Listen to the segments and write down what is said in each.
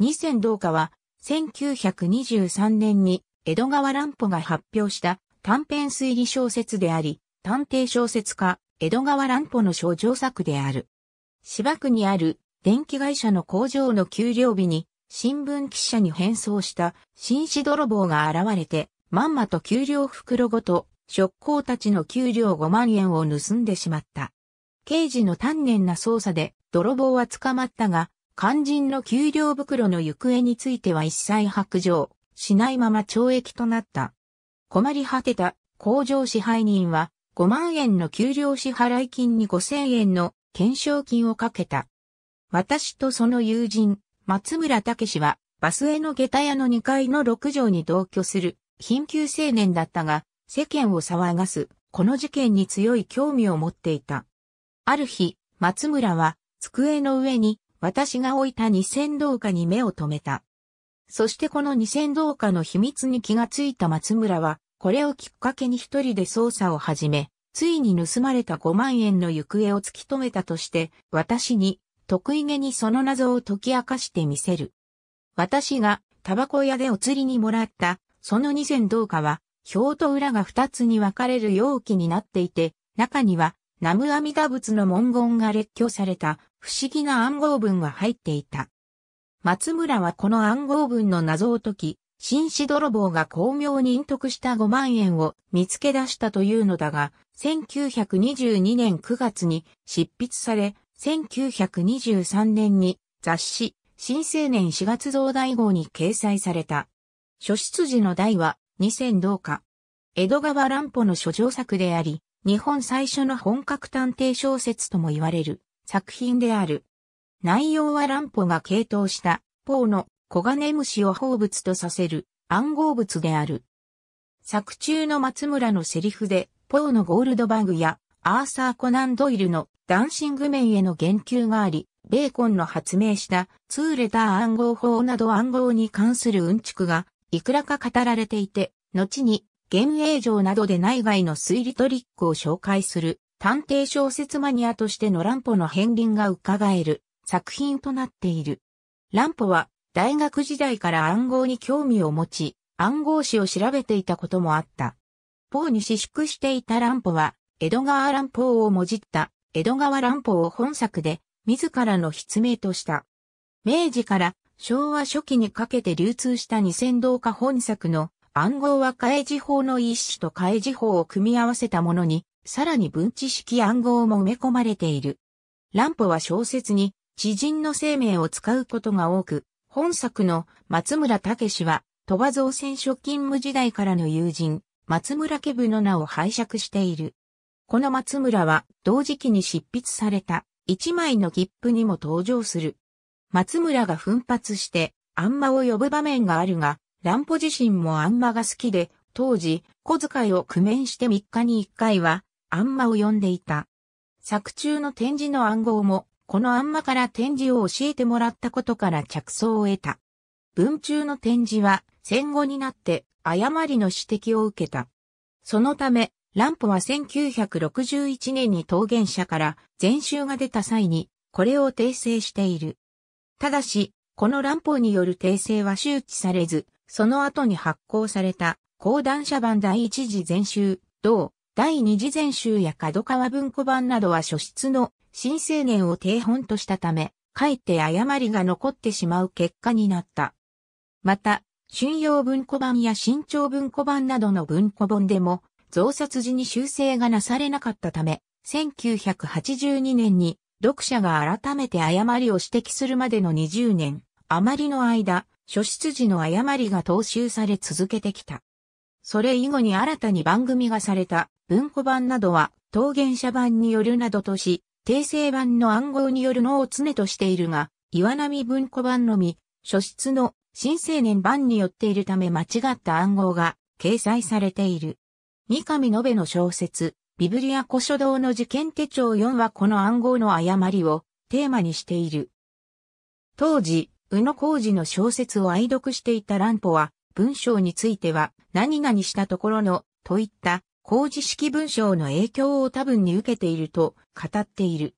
二千同貨は、1923年に江戸川乱歩が発表した短編推理小説であり、探偵小説家、江戸川乱歩の症状作である。芝区にある電気会社の工場の給料日に新聞記者に変装した紳士泥棒が現れて、まんまと給料袋ごと、職工たちの給料5万円を盗んでしまった。刑事の丹念な捜査で泥棒は捕まったが、肝心の給料袋の行方については一切白状しないまま懲役となった。困り果てた工場支配人は5万円の給料支払金に5000円の懸賞金をかけた。私とその友人、松村武氏はバスへの下駄屋の2階の6畳に同居する貧窮青年だったが世間を騒がすこの事件に強い興味を持っていた。ある日、松村は机の上に私が置いた二千銅貨に目を留めた。そしてこの二千銅貨の秘密に気がついた松村は、これをきっかけに一人で捜査を始め、ついに盗まれた5万円の行方を突き止めたとして、私に、得意げにその謎を解き明かしてみせる。私が、タバコ屋でお釣りにもらった、その2000は、表と裏が2つに分かれる容器になっていて、中には、ナムアミダ仏の文言が列挙された不思議な暗号文が入っていた。松村はこの暗号文の謎を解き、紳士泥棒が巧妙に隠匿した5万円を見つけ出したというのだが、1922年9月に執筆され、1923年に雑誌、新青年4月増大号に掲載された。書出自の題は2000同化。江戸川乱歩の書上作であり、日本最初の本格探偵小説とも言われる作品である。内容は乱歩が傾倒した、ポーのコガネムシを放物とさせる暗号物である。作中の松村のセリフで、ポーのゴールドバグやアーサー・コナン・ドイルのダンシング・面への言及があり、ベーコンの発明したツーレター暗号法など暗号に関するうんちくがいくらか語られていて、後に幻影城などで内外の推理トリックを紹介する探偵小説マニアとしての乱歩の片鱗が伺える作品となっている。乱歩は大学時代から暗号に興味を持ち、暗号詞を調べていたこともあった。ポーに私縮していた乱歩は、江戸川乱歩をもじった江戸川乱歩を本作で自らの筆名とした。明治から昭和初期にかけて流通した二千動画本作の暗号は開示法の一種と開示法を組み合わせたものに、さらに分知式暗号も埋め込まれている。乱歩は小説に、知人の生命を使うことが多く、本作の松村武は、鳥羽造船所勤務時代からの友人、松村家部の名を拝借している。この松村は同時期に執筆された一枚の切符にも登場する。松村が奮発して、あんまを呼ぶ場面があるが、乱歩自身もあんまが好きで、当時、小遣いを苦面して3日に1回は、あんまを呼んでいた。作中の展示の暗号も、このあんまから展示を教えてもらったことから着想を得た。文中の展示は、戦後になって、誤りの指摘を受けた。そのため、乱歩は1961年に陶源者から全集が出た際に、これを訂正している。ただし、この乱歩による訂正は周知されず、その後に発行された、講談社版第一次全集、同、第二次全集や角川文庫版などは書室の新青年を定本としたため、かえって誤りが残ってしまう結果になった。また、春陽文庫版や新潮文庫版などの文庫本でも、増刷時に修正がなされなかったため、1982年に読者が改めて誤りを指摘するまでの20年、余りの間、初出時の誤りが踏襲され続けてきた。それ以後に新たに番組がされた文庫版などは、当原社版によるなどとし、訂正版の暗号によるのを常としているが、岩波文庫版のみ、初出の新青年版によっているため間違った暗号が掲載されている。三上延べの小説、ビブリア古書堂の事件手帳4はこの暗号の誤りをテーマにしている。当時、宇野浩二の小説を愛読していた乱歩は、文章については、何々したところの、といった、工事式文章の影響を多分に受けていると語っている。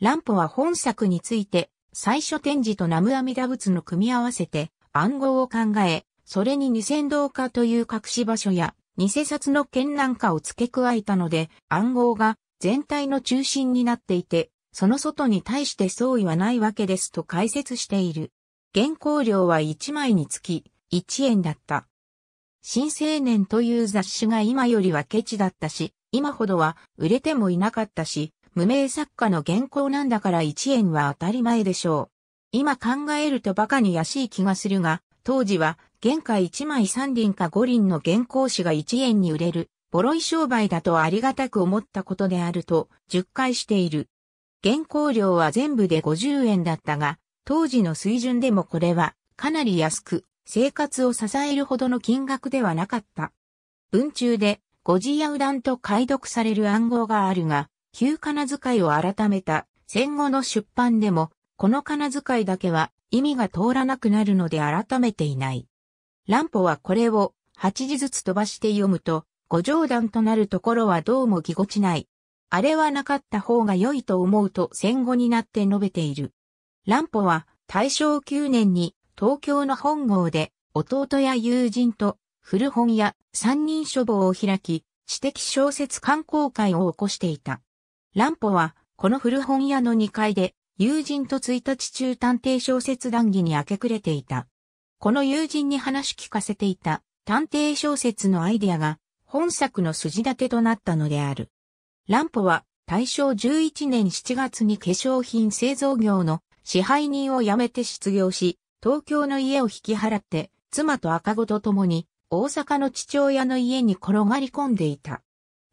乱歩は本作について、最初展示とナムアミダ仏の組み合わせて暗号を考え、それに二千道化という隠し場所や、偽札の剣なんかを付け加えたので、暗号が全体の中心になっていて、その外に対して相違はないわけですと解説している。原稿料は1枚につき1円だった。新青年という雑誌が今よりはケチだったし、今ほどは売れてもいなかったし、無名作家の原稿なんだから1円は当たり前でしょう。今考えると馬鹿に安い気がするが、当時は原価1枚3輪か5輪の原稿紙が1円に売れる、ボロい商売だとありがたく思ったことであると、10回している。原稿料は全部で50円だったが、当時の水準でもこれはかなり安く、生活を支えるほどの金額ではなかった。文中で、ゴジヤウダンと解読される暗号があるが、旧仮名遣いを改めた戦後の出版でも、この仮名遣いだけは意味が通らなくなるので改めていない。乱歩はこれを8字ずつ飛ばして読むと、五条段となるところはどうもぎこちない。あれはなかった方が良いと思うと戦後になって述べている。乱歩は大正9年に東京の本郷で弟や友人と古本屋三人書房を開き、知的小説観光会を起こしていた。乱歩はこの古本屋の2階で友人と1日中探偵小説談義に明け暮れていた。この友人に話聞かせていた探偵小説のアイデアが本作の筋立てとなったのである。ランポは大正11年7月に化粧品製造業の支配人を辞めて失業し、東京の家を引き払って、妻と赤子と共に大阪の父親の家に転がり込んでいた。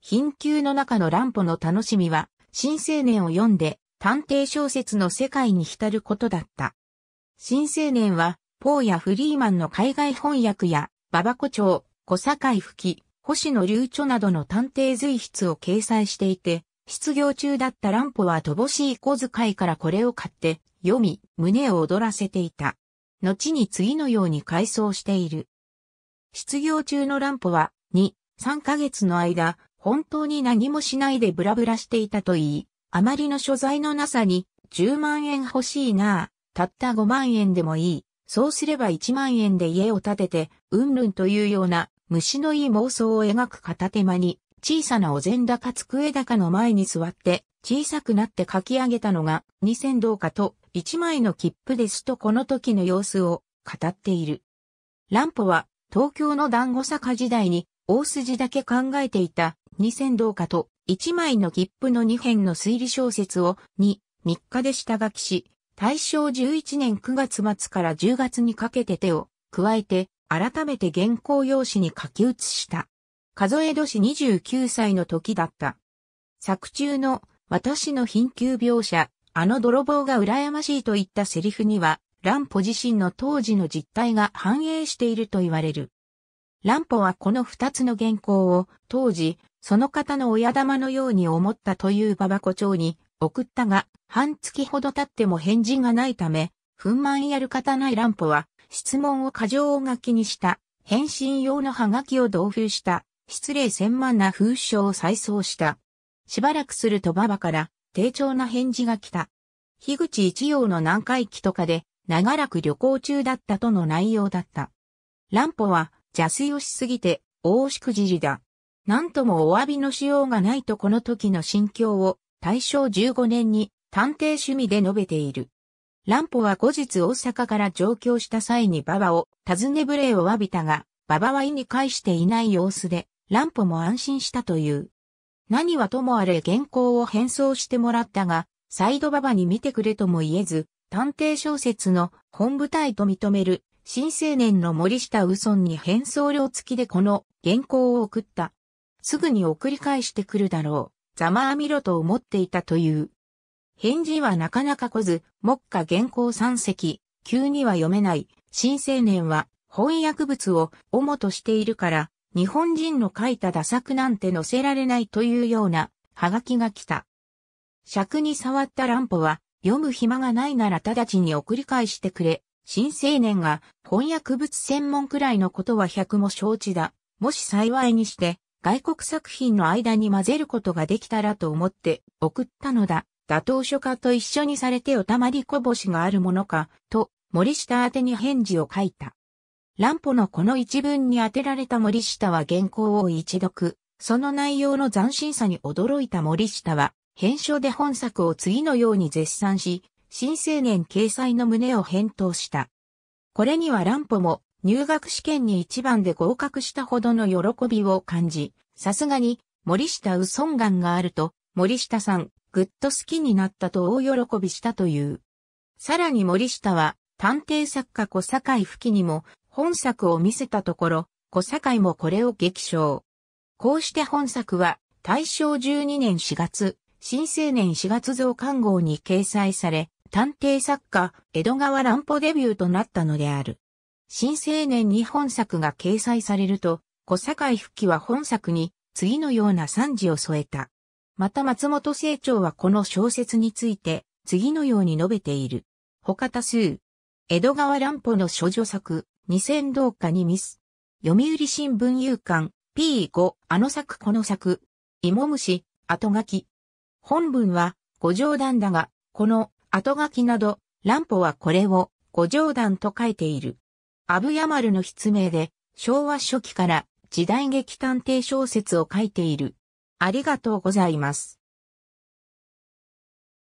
貧窮の中の乱歩の楽しみは、新青年を読んで探偵小説の世界に浸ることだった。新青年は、ポーやフリーマンの海外翻訳や、ババコ町、小堺吹き、星野流著などの探偵随筆を掲載していて、失業中だった乱歩は乏しい小遣いからこれを買って読み、胸を躍らせていた。後に次のように回想している。失業中の乱歩は、2、3ヶ月の間、本当に何もしないでブラブラしていたと言い、あまりの所在のなさに、10万円欲しいなぁ、たった5万円でもいい、そうすれば1万円で家を建てて、うんぬんというような虫のいい妄想を描く片手間に、小さなお膳高机高の前に座って、小さくなって書き上げたのが、二千どうかと、一枚の切符ですとこの時の様子を語っている。乱歩は、東京の団子坂時代に、大筋だけ考えていた、二千どうかと、一枚の切符の二編の推理小説を、に、三日で下書きし、大正11年9月末から10月にかけて手を加えて改めて原稿用紙に書き写した。数え年29歳の時だった。作中の私の貧窮描写、あの泥棒が羨ましいといったセリフには、乱歩自身の当時の実態が反映していると言われる。乱歩はこの二つの原稿を当時、その方の親玉のように思ったという馬場胡長に送ったが、半月ほど経っても返事がないため、憤満やる方ない乱歩は質問を過剰書きにした、返信用のハガキを同封した、失礼千万な封書を再送した。しばらくすると馬場から、丁重な返事が来た。樋口一葉の南海期とかで、長らく旅行中だったとの内容だった。乱歩は、邪推をしすぎて、大しくじりだ。なんともお詫びのしようがないとこの時の心境を、大正15年に、探偵趣味で述べている。乱歩は後日大阪から上京した際に馬場を尋ね無礼を詫びたが、馬場は意に返していない様子で、乱歩も安心したという。何はともあれ原稿を返送してもらったが、再度馬場に見てくれとも言えず、探偵小説の本舞台と認める新青年の森下右村に返送料付きでこの原稿を送った。すぐに送り返してくるだろう。ざまあみろと思っていたという。返事はなかなか来ず、目下原稿三席、急には読めない、新青年は翻訳物を主としているから、日本人の書いた打作なんて載せられないというような、はがきが来た。尺に触った乱歩は、読む暇がないなら直ちに送り返してくれ。新青年が翻訳物専門くらいのことは百も承知だ。もし幸いにして、外国作品の間に混ぜることができたらと思って送ったのだ。打倒書家と一緒にされておたまりこぼしがあるものか、と、森下宛てに返事を書いた。乱歩のこの一文に当てられた森下は原稿を一読、その内容の斬新さに驚いた森下は、編書で本作を次のように絶賛し、新青年掲載の旨を返答した。これには乱歩も入学試験に一番で合格したほどの喜びを感じ、さすがに森下んがんがあると、森下さん、ぐっと好きになったと大喜びしたという。さらに森下は、探偵作家小堺吹きにも本作を見せたところ、小堺もこれを激賞。こうして本作は、大正12年4月、新青年4月増刊号に掲載され、探偵作家、江戸川乱歩デビューとなったのである。新青年に本作が掲載されると、小堺吹きは本作に次のような賛辞を添えた。また松本清張はこの小説について、次のように述べている。他多数。江戸川乱歩の諸女作、二千同下にミス。読売新聞有刊、P5、あの作この作。芋虫、後書き。本文は、五条談だが、この、後書きなど、乱歩はこれを、五条談と書いている。アブヤマルの筆名で、昭和初期から、時代劇探偵小説を書いている。ありがとうございます。